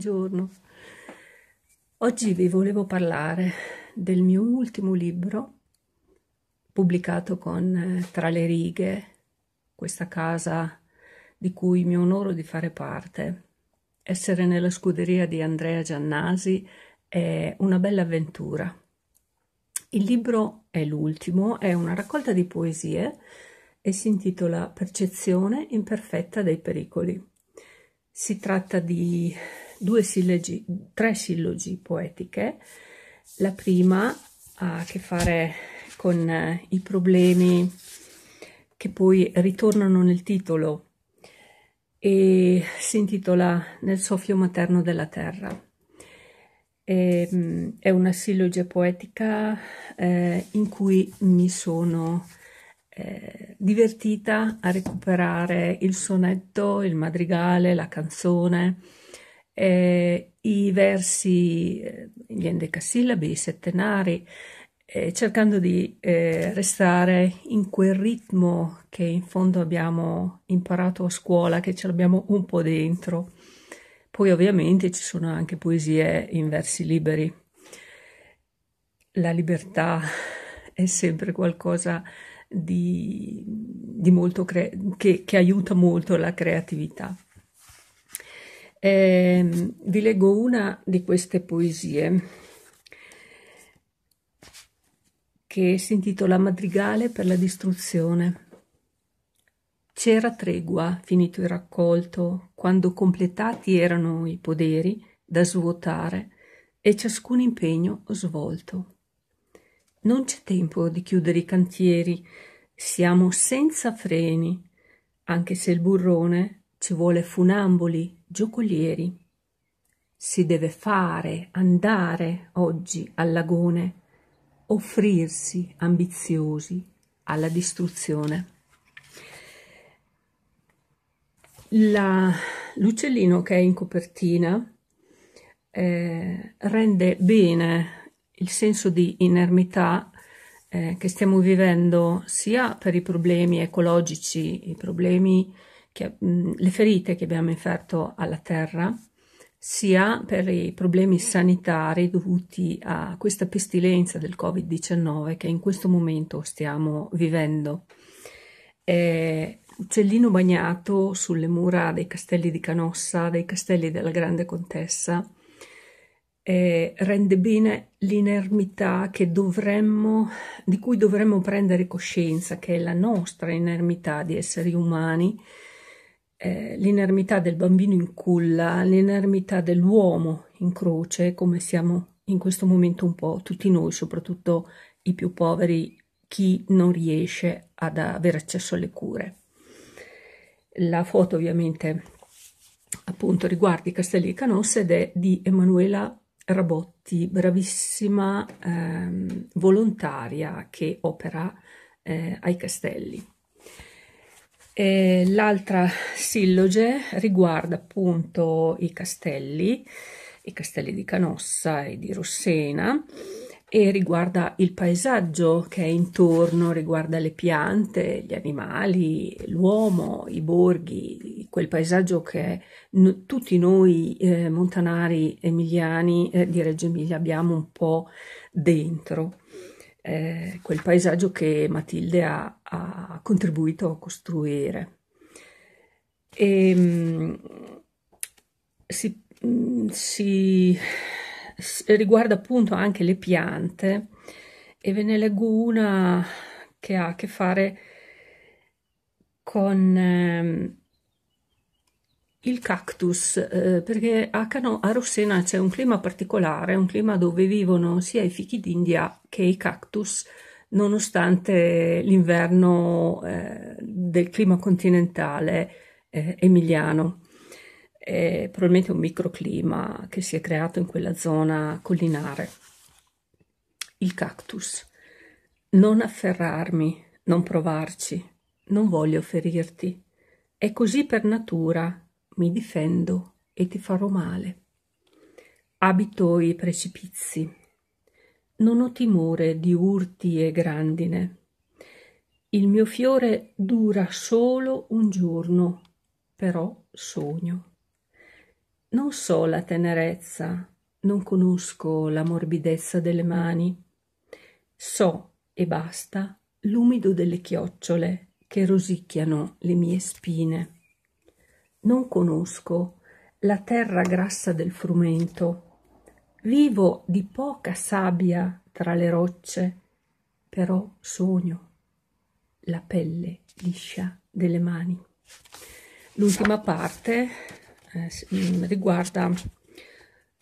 buongiorno. Oggi vi volevo parlare del mio ultimo libro pubblicato con eh, Tra le righe, questa casa di cui mi onoro di fare parte. Essere nella scuderia di Andrea Giannasi è una bella avventura. Il libro è l'ultimo, è una raccolta di poesie e si intitola Percezione imperfetta dei pericoli. Si tratta di due sillogi, tre sillogi poetiche. La prima ha a che fare con eh, i problemi che poi ritornano nel titolo e si intitola Nel soffio materno della terra. E, mm, è una sillogia poetica eh, in cui mi sono eh, divertita a recuperare il sonetto, il madrigale, la canzone eh, i versi, eh, gli endecasillabi, i settenari, eh, cercando di eh, restare in quel ritmo che in fondo abbiamo imparato a scuola, che ce l'abbiamo un po' dentro. Poi ovviamente ci sono anche poesie in versi liberi. La libertà è sempre qualcosa di, di molto cre- che, che aiuta molto la creatività. Eh, vi leggo una di queste poesie che si intitola Madrigale per la distruzione. C'era tregua, finito il raccolto, quando completati erano i poderi da svuotare e ciascun impegno svolto. Non c'è tempo di chiudere i cantieri, siamo senza freni, anche se il burrone ci vuole funamboli giocolieri. Si deve fare, andare oggi al lagone, offrirsi ambiziosi alla distruzione. La, l'uccellino che è in copertina eh, rende bene il senso di inermità eh, che stiamo vivendo sia per i problemi ecologici, i problemi che, mh, mm, le ferite che abbiamo inferto alla terra, sia per i problemi sanitari dovuti a questa pestilenza del Covid-19 che in questo momento stiamo vivendo. Eh, uccellino bagnato sulle mura dei castelli di Canossa, dei castelli della Grande Contessa, eh, rende bene l'inermità di cui dovremmo prendere coscienza, che è la nostra inermità di esseri umani, eh, l'inermità del bambino in culla, l'inermità dell'uomo in croce, come siamo in questo momento un po' tutti noi, soprattutto i più poveri, chi non riesce ad avere accesso alle cure. La foto ovviamente appunto riguarda i Castelli di Canossa ed è di Emanuela Rabotti, bravissima ehm, volontaria che opera eh, ai castelli l'altra silloge riguarda appunto i castelli, i castelli di Canossa e di Rossena e riguarda il paesaggio che è intorno, riguarda le piante, gli animali, l'uomo, i borghi, quel paesaggio che no, tutti noi eh, montanari emiliani eh, di Reggio Emilia abbiamo un po' dentro eh, quel paesaggio che Matilde ha, ha contribuito a costruire. E, ehm, si, mm, si, si, riguarda appunto anche le piante e ve ne leggo una che ha a che fare con... Ehm, il cactus, eh, perché a, Cano- a Rossena c'è un clima particolare, un clima dove vivono sia i fichi d'India che i cactus, nonostante l'inverno eh, del clima continentale eh, emiliano. È probabilmente un microclima che si è creato in quella zona collinare. Il cactus. Non afferrarmi, non provarci, non voglio ferirti. È così per natura mi difendo e ti farò male. Abito i precipizi. Non ho timore di urti e grandine. Il mio fiore dura solo un giorno, però sogno. Non so la tenerezza, non conosco la morbidezza delle mani. So, e basta, l'umido delle chiocciole che rosicchiano le mie spine non conosco la terra grassa del frumento. Vivo di poca sabbia tra le rocce, però sogno la pelle liscia delle mani. L'ultima parte eh, riguarda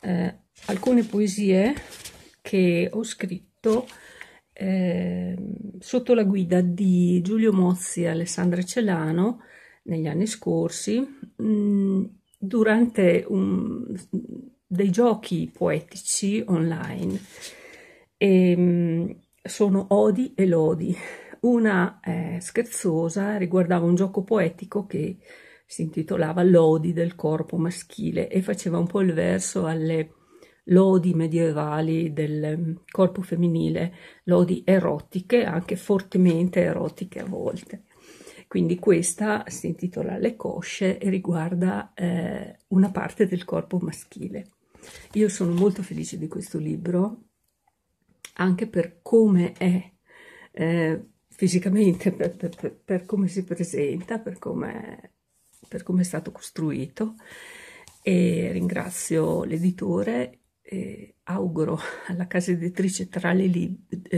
eh, alcune poesie che ho scritto eh, sotto la guida di Giulio Mozzi e Alessandra Celano negli anni scorsi, mm, durante un, dei giochi poetici online. E, ehm, sono Odi e Lodi. Una eh, scherzosa riguardava un gioco poetico che si intitolava Lodi del corpo maschile e faceva un po' il verso alle lodi medievali del mm, corpo femminile, lodi erotiche, anche fortemente erotiche a volte. Quindi questa si intitola Le cosce e riguarda eh, una parte del corpo maschile. Io sono molto felice di questo libro, anche per come è eh, fisicamente, per, per, per, come si presenta, per come, per come è stato costruito. E ringrazio l'editore e auguro alla casa editrice tra le,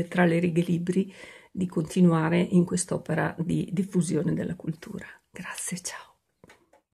tra le righe libri di continuare in quest'opera di diffusione della cultura. Grazie, ciao.